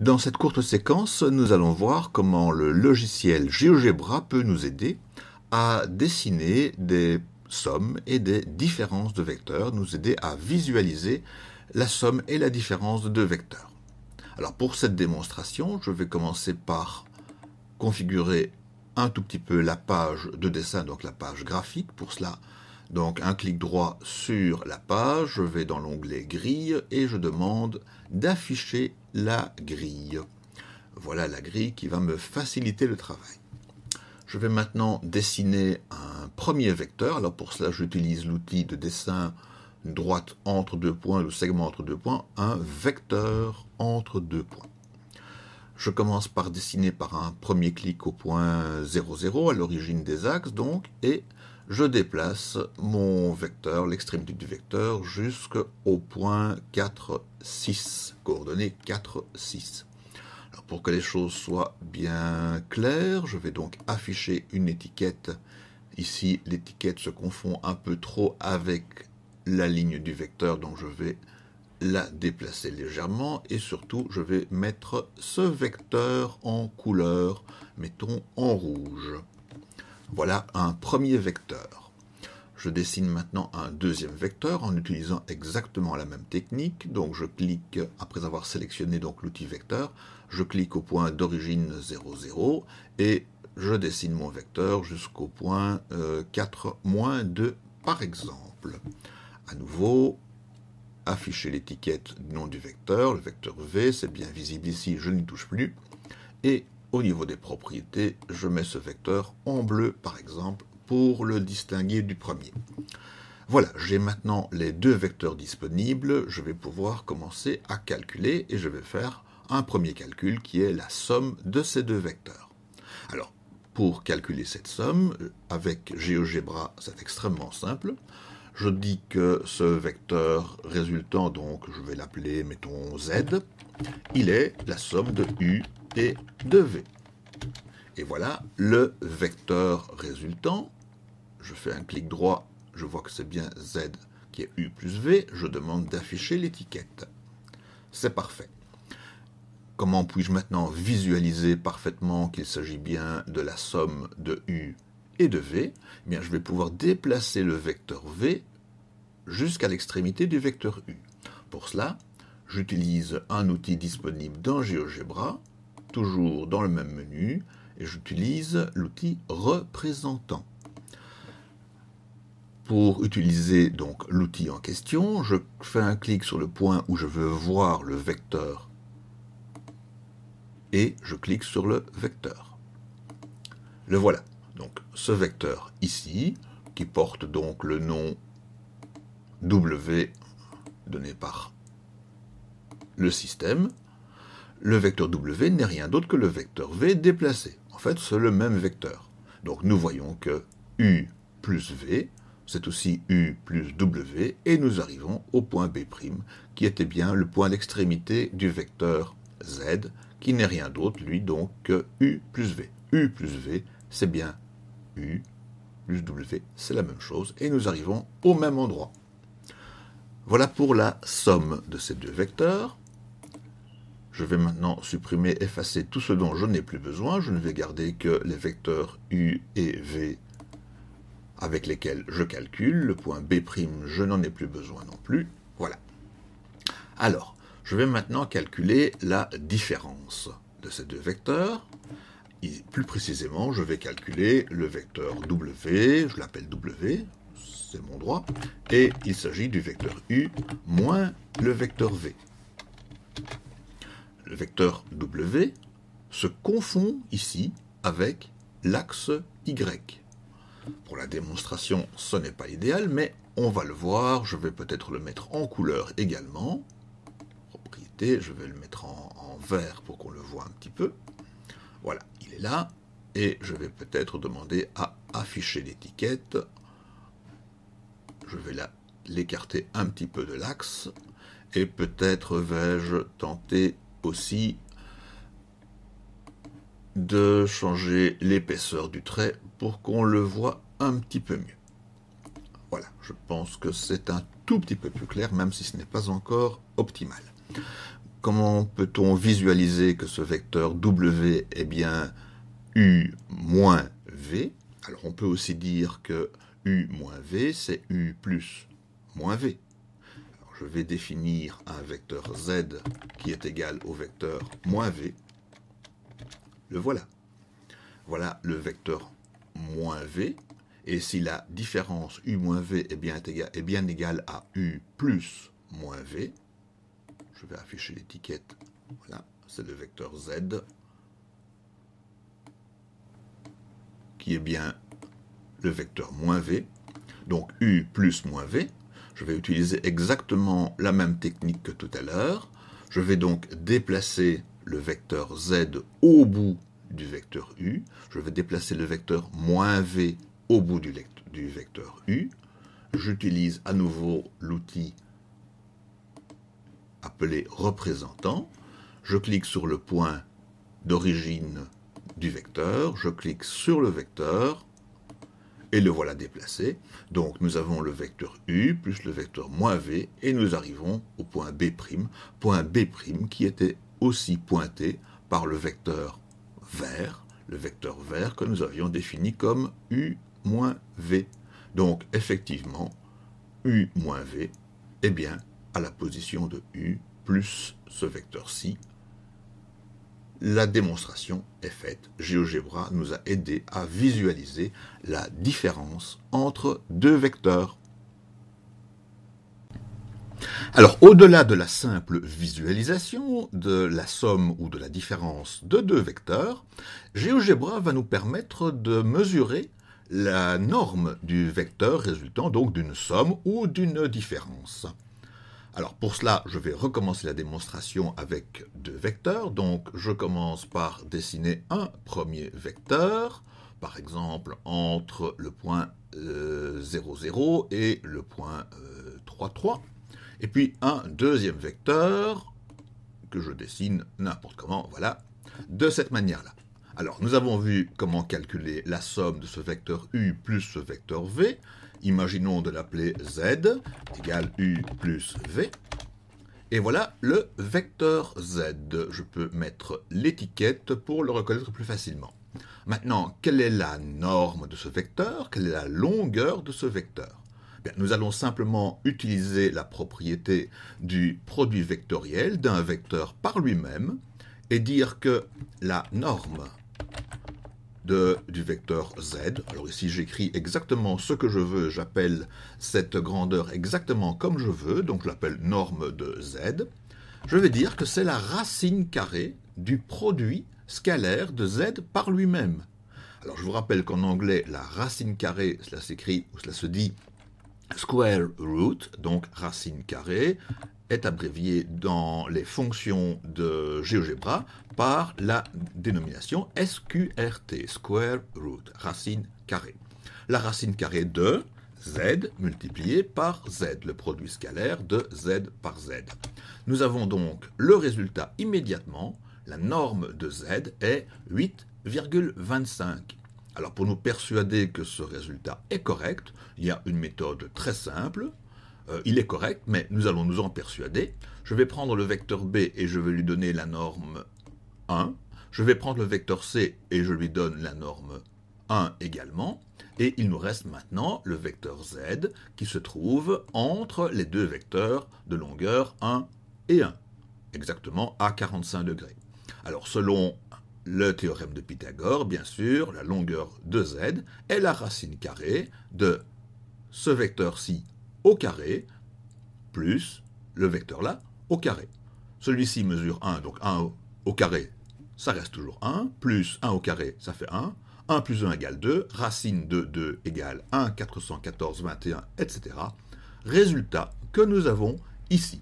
Dans cette courte séquence, nous allons voir comment le logiciel GeoGebra peut nous aider à dessiner des sommes et des différences de vecteurs, nous aider à visualiser la somme et la différence de vecteurs. Alors pour cette démonstration, je vais commencer par configurer un tout petit peu la page de dessin, donc la page graphique. Pour cela, donc un clic droit sur la page, je vais dans l'onglet grille et je demande d'afficher la grille. Voilà la grille qui va me faciliter le travail. Je vais maintenant dessiner un premier vecteur. Alors pour cela, j'utilise l'outil de dessin droite entre deux points, le segment entre deux points, un vecteur entre deux points. Je commence par dessiner par un premier clic au point 0,0, à l'origine des axes donc, et je déplace mon vecteur, l'extrémité du vecteur, jusqu'au point 4, 6, coordonnées 4, 6. pour que les choses soient bien claires, je vais donc afficher une étiquette. Ici, l'étiquette se confond un peu trop avec la ligne du vecteur, donc je vais la déplacer légèrement et surtout je vais mettre ce vecteur en couleur, mettons en rouge. Voilà un premier vecteur. Je dessine maintenant un deuxième vecteur en utilisant exactement la même technique. Donc je clique, après avoir sélectionné donc l'outil vecteur, je clique au point d'origine 0, 0 et je dessine mon vecteur jusqu'au point 4 4, 2 par exemple. À nouveau, afficher l'étiquette du nom du vecteur, le vecteur V, c'est bien visible ici, je n'y touche plus. Et au niveau des propriétés, je mets ce vecteur en bleu par exemple pour le distinguer du premier. Voilà, j'ai maintenant les deux vecteurs disponibles, je vais pouvoir commencer à calculer et je vais faire un premier calcul qui est la somme de ces deux vecteurs. Alors, pour calculer cette somme, avec GeoGebra, c'est extrêmement simple. Je dis que ce vecteur résultant, donc je vais l'appeler, mettons, Z, il est la somme de U de V. Et voilà le vecteur résultant. Je fais un clic droit, je vois que c'est bien Z qui est U plus V. Je demande d'afficher l'étiquette. C'est parfait. Comment puis-je maintenant visualiser parfaitement qu'il s'agit bien de la somme de U et de V eh bien, Je vais pouvoir déplacer le vecteur V jusqu'à l'extrémité du vecteur U. Pour cela, j'utilise un outil disponible dans GeoGebra, toujours dans le même menu, et j'utilise l'outil représentant. Pour utiliser donc l'outil en question, je fais un clic sur le point où je veux voir le vecteur et je clique sur le vecteur. Le voilà. Donc ce vecteur ici, qui porte donc le nom W donné par le système, le vecteur W n'est rien d'autre que le vecteur V déplacé. En fait, c'est le même vecteur. Donc nous voyons que U plus V, c'est aussi U plus W, et nous arrivons au point B', qui était bien le point d'extrémité du vecteur Z, qui n'est rien d'autre, lui, donc, que U plus V. U plus V, c'est bien U plus W, c'est la même chose, et nous arrivons au même endroit. Voilà pour la somme de ces deux vecteurs. Je vais maintenant supprimer, effacer tout ce dont je n'ai plus besoin. Je ne vais garder que les vecteurs U et V avec lesquels je calcule. Le point B', je n'en ai plus besoin non plus. Voilà. Alors, je vais maintenant calculer la différence de ces deux vecteurs. Et plus précisément, je vais calculer le vecteur W, je l'appelle W, c'est mon droit, et il s'agit du vecteur U moins le vecteur V le vecteur W se confond ici avec l'axe Y. Pour la démonstration, ce n'est pas idéal, mais on va le voir. Je vais peut-être le mettre en couleur également. Propriété, je vais le mettre en, en vert pour qu'on le voit un petit peu. Voilà, il est là. Et je vais peut-être demander à afficher l'étiquette. Je vais l'écarter un petit peu de l'axe. Et peut-être vais-je tenter de changer l'épaisseur du trait pour qu'on le voit un petit peu mieux. Voilà, je pense que c'est un tout petit peu plus clair, même si ce n'est pas encore optimal. Comment peut-on visualiser que ce vecteur W est bien U moins V Alors on peut aussi dire que U moins V, c'est U plus moins V je vais définir un vecteur z qui est égal au vecteur moins v. Le voilà. Voilà le vecteur moins v. Et si la différence u moins v est bien, égale, à u plus moins v, je vais afficher l'étiquette. Voilà, c'est le vecteur z qui est bien le vecteur moins v. Donc u plus moins v, je vais utiliser exactement la même technique que tout à l'heure. Je vais donc déplacer le vecteur z au bout du vecteur u. Je vais déplacer le vecteur moins v au bout du, du vecteur u. J'utilise à nouveau l'outil appelé représentant. Je clique sur le point d'origine du vecteur. Je clique sur le vecteur et le voilà déplacé. Donc nous avons le vecteur u plus le vecteur moins v, et nous arrivons au point b', point b' qui était aussi pointé par le vecteur vert, le vecteur vert que nous avions défini comme u moins v. Donc effectivement, u moins v, est bien, à la position de u plus ce vecteur-ci, la démonstration est faite. GeoGebra nous a aidé à visualiser la différence entre deux vecteurs. Alors, au-delà de la simple visualisation de la somme ou de la différence de deux vecteurs, GeoGebra va nous permettre de mesurer la norme du vecteur résultant donc d'une somme ou d'une différence. Alors pour cela, je vais recommencer la démonstration avec deux vecteurs. Donc je commence par dessiner un premier vecteur, par exemple entre le point 0, euh, 0 et le point 3, euh, 3. Et puis un deuxième vecteur que je dessine n'importe comment, voilà, de cette manière-là. Alors, nous avons vu comment calculer la somme de ce vecteur U plus ce vecteur V. Imaginons de l'appeler Z égale U plus V. Et voilà le vecteur Z. Je peux mettre l'étiquette pour le reconnaître plus facilement. Maintenant, quelle est la norme de ce vecteur Quelle est la longueur de ce vecteur eh Bien, Nous allons simplement utiliser la propriété du produit vectoriel d'un vecteur par lui-même et dire que la norme du vecteur z. Alors ici, j'écris exactement ce que je veux, j'appelle cette grandeur exactement comme je veux, donc je l'appelle norme de z. Je vais dire que c'est la racine carrée du produit scalaire de z par lui-même. Alors je vous rappelle qu'en anglais, la racine carrée, cela s'écrit ou cela se dit Square root, donc racine carrée, est abrévié dans les fonctions de GeoGebra par la dénomination SQRT, square root, racine carrée. La racine carrée de z multiplié par z, le produit scalaire de z par z. Nous avons donc le résultat immédiatement, la norme de z est 8,25. Alors pour nous persuader que ce résultat est correct, il y a une méthode très simple. Euh, il est correct, mais nous allons nous en persuader. Je vais prendre le vecteur B et je vais lui donner la norme 1. Je vais prendre le vecteur C et je lui donne la norme 1 également. Et il nous reste maintenant le vecteur Z qui se trouve entre les deux vecteurs de longueur 1 et 1, exactement à 45 degrés. Alors selon le théorème de Pythagore, bien sûr, la longueur de z est la racine carrée de ce vecteur-ci au carré plus le vecteur-là au carré. Celui-ci mesure 1, donc 1 au carré, ça reste toujours 1, plus 1 au carré, ça fait 1, 1 plus 1 égale 2, racine de 2 égale 1, 414, 21, etc. Résultat que nous avons ici.